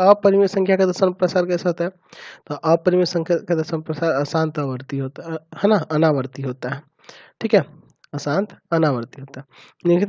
अपरिमेय संख्या का दशम प्रसार कैसा होता है तो अपरिमेय संख्या का दशम प्रसार अशांत आवर्ती होता है ना अनावर्ती होता है ठीक है अशांत अनावर्ती होता है